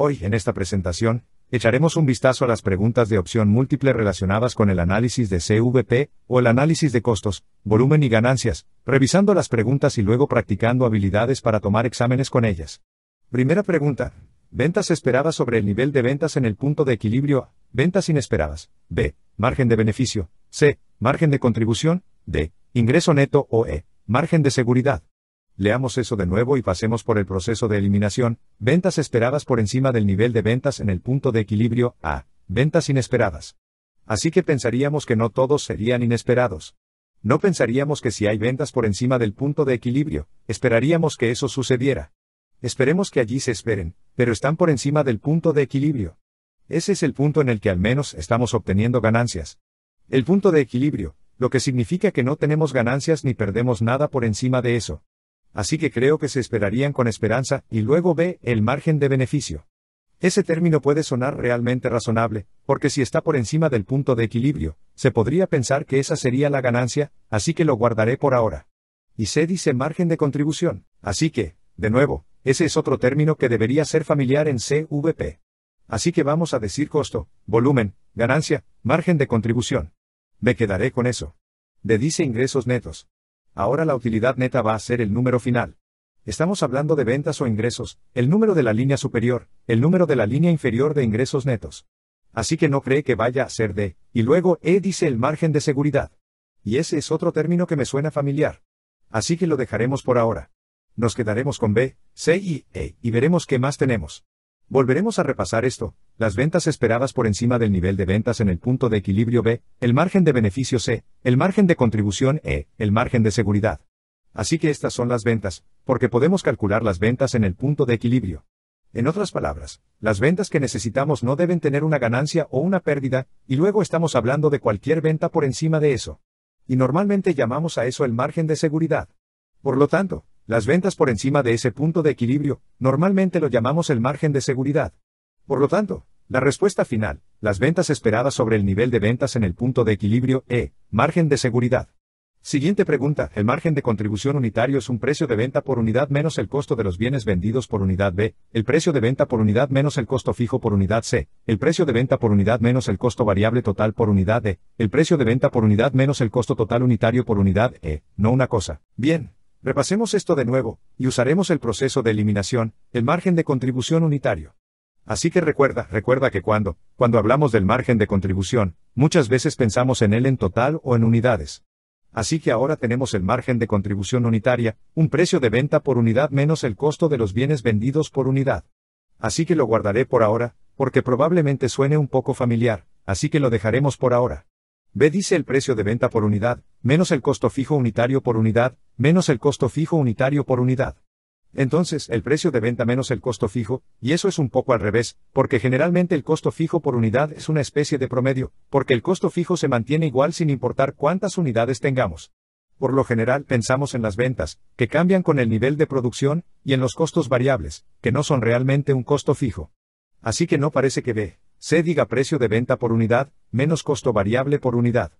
Hoy, en esta presentación, echaremos un vistazo a las preguntas de opción múltiple relacionadas con el análisis de CVP, o el análisis de costos, volumen y ganancias, revisando las preguntas y luego practicando habilidades para tomar exámenes con ellas. Primera pregunta. Ventas esperadas sobre el nivel de ventas en el punto de equilibrio A. Ventas inesperadas. B. Margen de beneficio. C. Margen de contribución. D. Ingreso neto o E. Margen de seguridad. Leamos eso de nuevo y pasemos por el proceso de eliminación, ventas esperadas por encima del nivel de ventas en el punto de equilibrio, a ventas inesperadas. Así que pensaríamos que no todos serían inesperados. No pensaríamos que si hay ventas por encima del punto de equilibrio, esperaríamos que eso sucediera. Esperemos que allí se esperen, pero están por encima del punto de equilibrio. Ese es el punto en el que al menos estamos obteniendo ganancias. El punto de equilibrio, lo que significa que no tenemos ganancias ni perdemos nada por encima de eso. Así que creo que se esperarían con esperanza, y luego ve el margen de beneficio. Ese término puede sonar realmente razonable, porque si está por encima del punto de equilibrio, se podría pensar que esa sería la ganancia, así que lo guardaré por ahora. Y C dice margen de contribución, así que, de nuevo, ese es otro término que debería ser familiar en CVP. Así que vamos a decir costo, volumen, ganancia, margen de contribución. Me quedaré con eso. D dice ingresos netos ahora la utilidad neta va a ser el número final. Estamos hablando de ventas o ingresos, el número de la línea superior, el número de la línea inferior de ingresos netos. Así que no cree que vaya a ser D, y luego E dice el margen de seguridad. Y ese es otro término que me suena familiar. Así que lo dejaremos por ahora. Nos quedaremos con B, C y E, y veremos qué más tenemos. Volveremos a repasar esto, las ventas esperadas por encima del nivel de ventas en el punto de equilibrio B, el margen de beneficio C, el margen de contribución E, el margen de seguridad. Así que estas son las ventas, porque podemos calcular las ventas en el punto de equilibrio. En otras palabras, las ventas que necesitamos no deben tener una ganancia o una pérdida, y luego estamos hablando de cualquier venta por encima de eso. Y normalmente llamamos a eso el margen de seguridad. Por lo tanto, las ventas por encima de ese punto de equilibrio, normalmente lo llamamos el margen de seguridad. Por lo tanto, la respuesta final, las ventas esperadas sobre el nivel de ventas en el punto de equilibrio E, margen de seguridad. Siguiente pregunta, el margen de contribución unitario es un precio de venta por unidad menos el costo de los bienes vendidos por unidad B, el precio de venta por unidad menos el costo fijo por unidad C, el precio de venta por unidad menos el costo variable total por unidad D, el precio de venta por unidad menos el costo total unitario por unidad E, no una cosa. Bien, Repasemos esto de nuevo, y usaremos el proceso de eliminación, el margen de contribución unitario. Así que recuerda, recuerda que cuando, cuando hablamos del margen de contribución, muchas veces pensamos en él en total o en unidades. Así que ahora tenemos el margen de contribución unitaria, un precio de venta por unidad menos el costo de los bienes vendidos por unidad. Así que lo guardaré por ahora, porque probablemente suene un poco familiar, así que lo dejaremos por ahora. B dice el precio de venta por unidad, menos el costo fijo unitario por unidad, menos el costo fijo unitario por unidad. Entonces, el precio de venta menos el costo fijo, y eso es un poco al revés, porque generalmente el costo fijo por unidad es una especie de promedio, porque el costo fijo se mantiene igual sin importar cuántas unidades tengamos. Por lo general pensamos en las ventas, que cambian con el nivel de producción, y en los costos variables, que no son realmente un costo fijo. Así que no parece que B, se diga precio de venta por unidad, menos costo variable por unidad.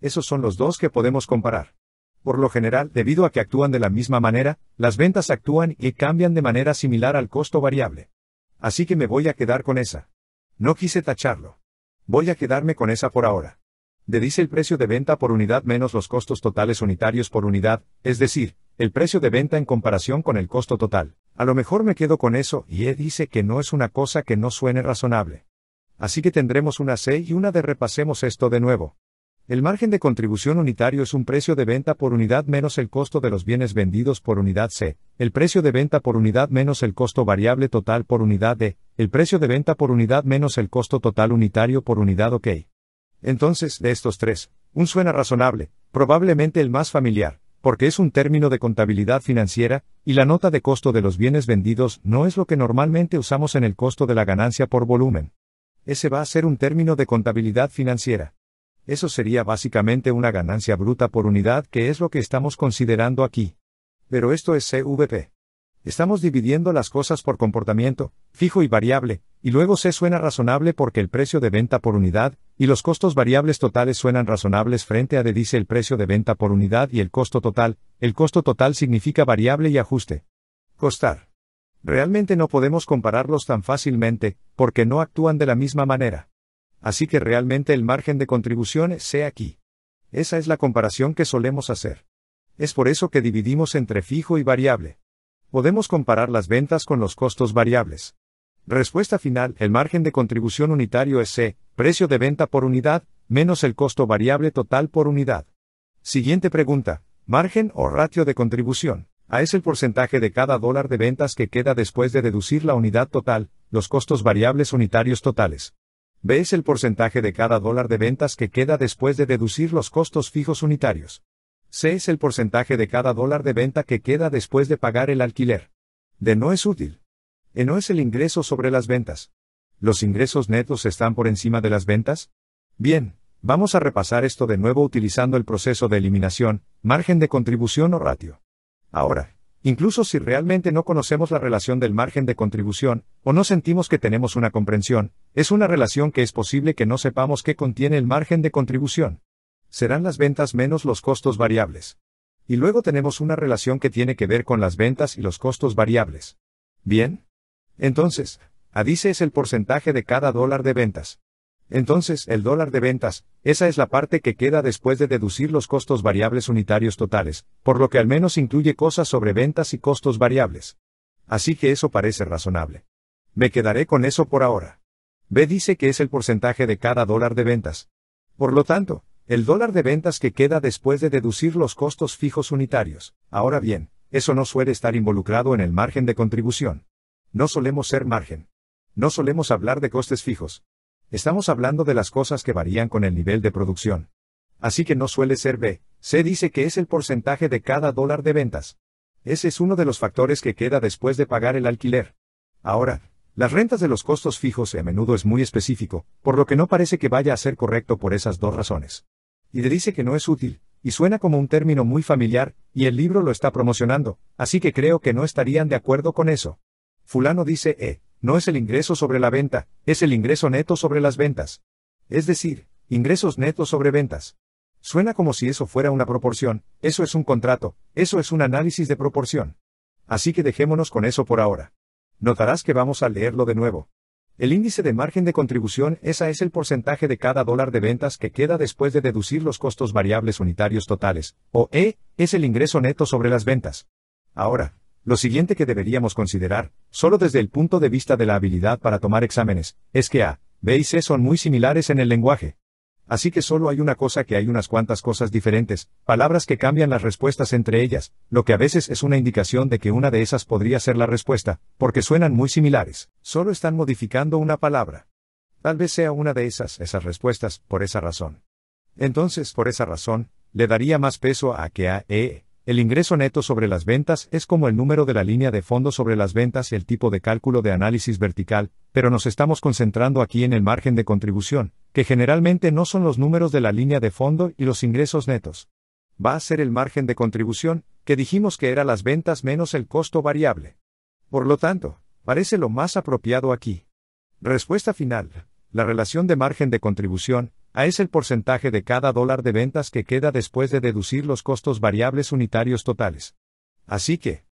Esos son los dos que podemos comparar. Por lo general, debido a que actúan de la misma manera, las ventas actúan y cambian de manera similar al costo variable. Así que me voy a quedar con esa. No quise tacharlo. Voy a quedarme con esa por ahora. De dice el precio de venta por unidad menos los costos totales unitarios por unidad, es decir, el precio de venta en comparación con el costo total. A lo mejor me quedo con eso y E dice que no es una cosa que no suene razonable. Así que tendremos una C y una D repasemos esto de nuevo. El margen de contribución unitario es un precio de venta por unidad menos el costo de los bienes vendidos por unidad C, el precio de venta por unidad menos el costo variable total por unidad D, el precio de venta por unidad menos el costo total unitario por unidad OK. Entonces, de estos tres, un suena razonable, probablemente el más familiar, porque es un término de contabilidad financiera, y la nota de costo de los bienes vendidos no es lo que normalmente usamos en el costo de la ganancia por volumen. Ese va a ser un término de contabilidad financiera eso sería básicamente una ganancia bruta por unidad que es lo que estamos considerando aquí. Pero esto es CVP. Estamos dividiendo las cosas por comportamiento, fijo y variable, y luego C suena razonable porque el precio de venta por unidad, y los costos variables totales suenan razonables frente a D dice el precio de venta por unidad y el costo total, el costo total significa variable y ajuste. Costar. Realmente no podemos compararlos tan fácilmente, porque no actúan de la misma manera. Así que realmente el margen de contribución C aquí. Esa es la comparación que solemos hacer. Es por eso que dividimos entre fijo y variable. Podemos comparar las ventas con los costos variables. Respuesta final, el margen de contribución unitario es C, precio de venta por unidad, menos el costo variable total por unidad. Siguiente pregunta, margen o ratio de contribución. A es el porcentaje de cada dólar de ventas que queda después de deducir la unidad total, los costos variables unitarios totales es el porcentaje de cada dólar de ventas que queda después de deducir los costos fijos unitarios? C es el porcentaje de cada dólar de venta que queda después de pagar el alquiler. D no es útil. E no es el ingreso sobre las ventas. ¿Los ingresos netos están por encima de las ventas? Bien, vamos a repasar esto de nuevo utilizando el proceso de eliminación, margen de contribución o ratio. Ahora, Incluso si realmente no conocemos la relación del margen de contribución, o no sentimos que tenemos una comprensión, es una relación que es posible que no sepamos qué contiene el margen de contribución. Serán las ventas menos los costos variables. Y luego tenemos una relación que tiene que ver con las ventas y los costos variables. ¿Bien? Entonces, ADICE es el porcentaje de cada dólar de ventas. Entonces, el dólar de ventas, esa es la parte que queda después de deducir los costos variables unitarios totales, por lo que al menos incluye cosas sobre ventas y costos variables. Así que eso parece razonable. Me quedaré con eso por ahora. B dice que es el porcentaje de cada dólar de ventas. Por lo tanto, el dólar de ventas que queda después de deducir los costos fijos unitarios. Ahora bien, eso no suele estar involucrado en el margen de contribución. No solemos ser margen. No solemos hablar de costes fijos. Estamos hablando de las cosas que varían con el nivel de producción. Así que no suele ser B, C dice que es el porcentaje de cada dólar de ventas. Ese es uno de los factores que queda después de pagar el alquiler. Ahora, las rentas de los costos fijos a menudo es muy específico, por lo que no parece que vaya a ser correcto por esas dos razones. Y le dice que no es útil, y suena como un término muy familiar, y el libro lo está promocionando, así que creo que no estarían de acuerdo con eso. Fulano dice, E no es el ingreso sobre la venta, es el ingreso neto sobre las ventas. Es decir, ingresos netos sobre ventas. Suena como si eso fuera una proporción, eso es un contrato, eso es un análisis de proporción. Así que dejémonos con eso por ahora. Notarás que vamos a leerlo de nuevo. El índice de margen de contribución, esa es el porcentaje de cada dólar de ventas que queda después de deducir los costos variables unitarios totales, o E, es el ingreso neto sobre las ventas. Ahora, lo siguiente que deberíamos considerar, solo desde el punto de vista de la habilidad para tomar exámenes, es que A, B y C son muy similares en el lenguaje. Así que solo hay una cosa que hay unas cuantas cosas diferentes, palabras que cambian las respuestas entre ellas, lo que a veces es una indicación de que una de esas podría ser la respuesta, porque suenan muy similares, solo están modificando una palabra. Tal vez sea una de esas, esas respuestas, por esa razón. Entonces, por esa razón, le daría más peso a que a E, el ingreso neto sobre las ventas es como el número de la línea de fondo sobre las ventas y el tipo de cálculo de análisis vertical, pero nos estamos concentrando aquí en el margen de contribución, que generalmente no son los números de la línea de fondo y los ingresos netos. Va a ser el margen de contribución, que dijimos que era las ventas menos el costo variable. Por lo tanto, parece lo más apropiado aquí. Respuesta final. La relación de margen de contribución, a ah, es el porcentaje de cada dólar de ventas que queda después de deducir los costos variables unitarios totales. Así que,